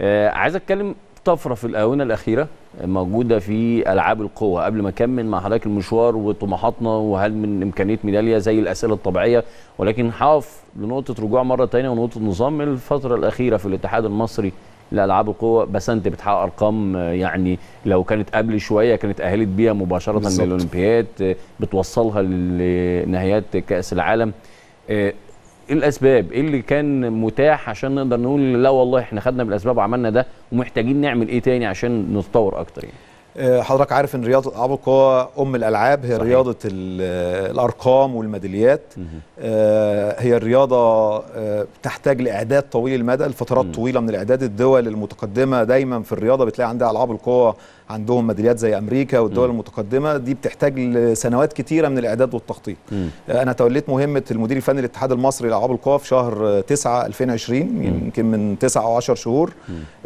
آه، عايز اتكلم طفره في الاونه الاخيره موجوده في العاب القوى قبل ما اكمل مع حضرتك المشوار وطموحاتنا وهل من امكانيه ميداليه زي الاسئله الطبيعيه ولكن هقف لنقطه رجوع مره ثانيه ونقطه نظام الفتره الاخيره في الاتحاد المصري لالعاب القوه بسنت بتحقق ارقام آه، يعني لو كانت قبل شويه كانت اهلت بيها مباشره للاولمبياد آه، بتوصلها لنهايات كاس العالم ايه الاسباب ايه اللي كان متاح عشان نقدر نقول لا والله احنا خدنا بالاسباب وعملنا ده ومحتاجين نعمل ايه تاني عشان نتطور اكتر يعني آه، حضرتك عارف ان رياضه العاب القوى ام الالعاب هي صحيح. رياضه الارقام والميداليات آه، هي الرياضه آه، تحتاج لاعداد طويل المدى لفترات طويله من الاعداد الدول المتقدمه دايما في الرياضه بتلاقي عندها العاب القوى عندهم ميداليات زي امريكا والدول م. المتقدمه دي بتحتاج لسنوات كتيره من الاعداد والتخطيط م. آه، انا توليت مهمه المدير الفني للاتحاد المصري لالعاب القوى في شهر 9 2020 م. يمكن من 9 او 10 شهور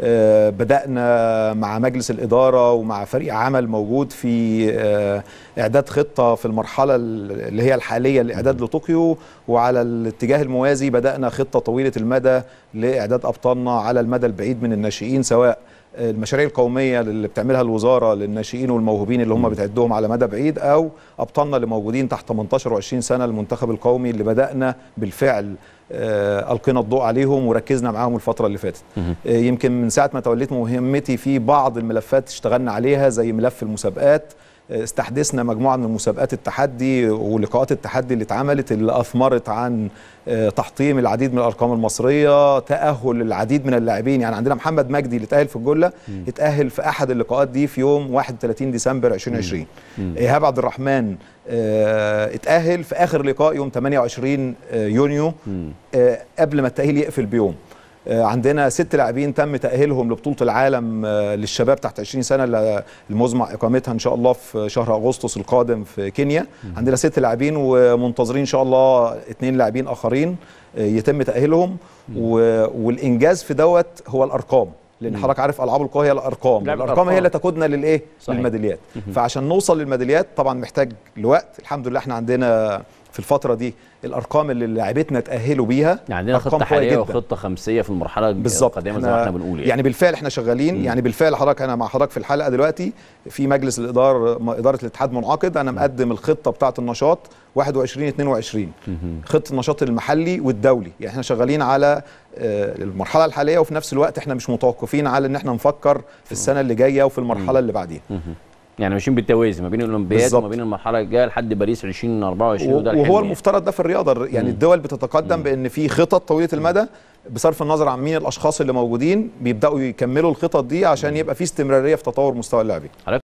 آه بدانا مع مجلس الاداره ومع فريق عمل موجود في آه اعداد خطه في المرحله اللي هي الحاليه لاعداد لطوكيو وعلى الاتجاه الموازي بدانا خطه طويله المدى لاعداد ابطالنا على المدى البعيد من الناشئين سواء المشاريع القوميه اللي بتعملها الوزاره للناشئين والموهوبين اللي هم بتعدهم على مدى بعيد او ابطالنا اللي موجودين تحت 18 و20 سنه المنتخب القومي اللي بدانا بالفعل آه، القينا الضوء عليهم وركزنا معاهم الفتره اللي فاتت آه، يمكن من ساعه ما توليت مهمتي في بعض الملفات اشتغلنا عليها زي ملف المسابقات استحدثنا مجموعه من مسابقات التحدي ولقاءات التحدي اللي اتعملت اللي اثمرت عن آه، تحطيم العديد من الارقام المصريه تاهل العديد من اللاعبين يعني عندنا محمد مجدي اللي تاهل في الجله م. اتاهل في احد اللقاءات دي في يوم 31 ديسمبر 2020 ايهاب عبد الرحمن آه، اتاهل في اخر لقاء يوم 28 آه، يونيو قبل ما التاهيل يقفل بيوم آه، عندنا ست لاعبين تم تاهيلهم لبطوله العالم آه، للشباب تحت 20 سنه المزمع اقامتها ان شاء الله في شهر اغسطس القادم في كينيا عندنا ست لاعبين ومنتظرين ان شاء الله اثنين لاعبين اخرين آه، يتم تاهيلهم والانجاز في دوت هو الارقام لان حضرتك عارف العاب القوى هي الارقام الارقام هي اللي تقودنا للايه للميداليات فعشان نوصل للميداليات طبعا محتاج لوقت الحمد لله احنا عندنا في الفتره دي الارقام اللي لعيبتنا تاهلوا بيها يعني عندنا خطه حاليه وخطه خمسيه في المرحله القادمه زي ما احنا بنقول يعني, يعني بالفعل احنا شغالين م. يعني بالفعل حضرتك انا مع حضرتك في الحلقه دلوقتي في مجلس الاداره اداره الاتحاد منعقد انا مقدم الخطه بتاعه النشاط 21 22 خطه النشاط المحلي والدولي يعني احنا شغالين على آه، المرحله الحاليه وفي نفس الوقت احنا مش متوقفين على ان احنا نفكر في السنه اللي جايه وفي المرحله اللي بعديها يعني ماشيين بالتوازي ما بين الاولمبياد وما بين المرحله الجايه لحد باريس 2024 وده وهو يعني. المفترض ده في الرياضه يعني مم. الدول بتتقدم مم. بان في خطط طويله المدى بصرف النظر عن مين الاشخاص اللي موجودين بيبداوا يكملوا الخطط دي عشان يبقى في استمراريه في تطور مستوى اللاعبين